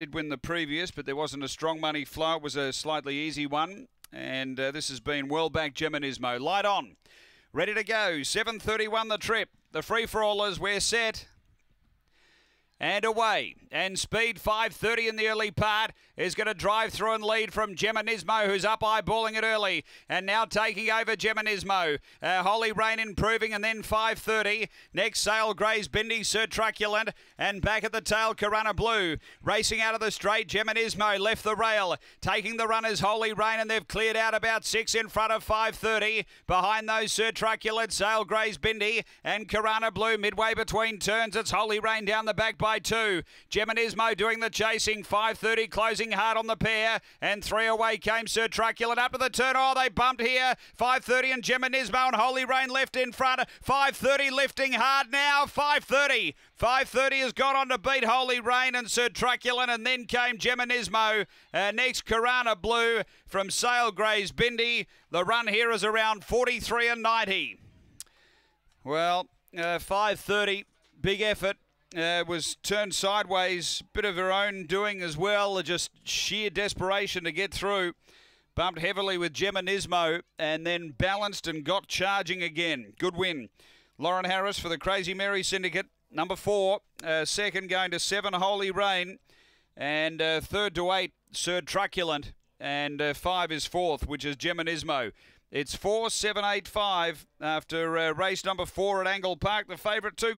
did win the previous, but there wasn't a strong money flow. It was a slightly easy one. And uh, this has been well back Geminismo. Light on. Ready to go. 7.31 the trip. The free-for-all is we're set. And away and speed 5.30 in the early part is going to drive through and lead from Geminismo, who's up eyeballing it early and now taking over Geminismo. Uh, Holy Rain improving and then 5.30. Next, Sail Grey's Bindi, Sir Truculent, and back at the tail, Corona Blue. Racing out of the straight, Geminismo left the rail, taking the runners Holy Rain, and they've cleared out about six in front of 5.30. Behind those, Sir Truculent, Sail Grey's Bindi, and Corona Blue midway between turns. It's Holy Rain down the back by two. Geminismo doing the chasing. 5.30 closing hard on the pair. And three away came Sir Truculent up to the turn. Oh, they bumped here. 5.30 and Geminismo and Holy Rain left in front. 5.30 lifting hard now. 5.30. 5.30 has gone on to beat Holy Rain and Sir Truculent. And then came Geminismo. Uh, next, Karana Blue from Sale Grey's Bindi. The run here is around 43 and 90. Well, uh, 5.30. Big effort. Uh, was turned sideways, bit of her own doing as well, just sheer desperation to get through. Bumped heavily with Geminismo and then balanced and got charging again. Good win. Lauren Harris for the Crazy Mary Syndicate. Number four, uh, second going to seven, Holy Rain. And uh, third to eight, Sir Truculent. And uh, five is fourth, which is Geminismo. It's four, seven, eight, five after uh, race number four at Angle Park. The favourite two.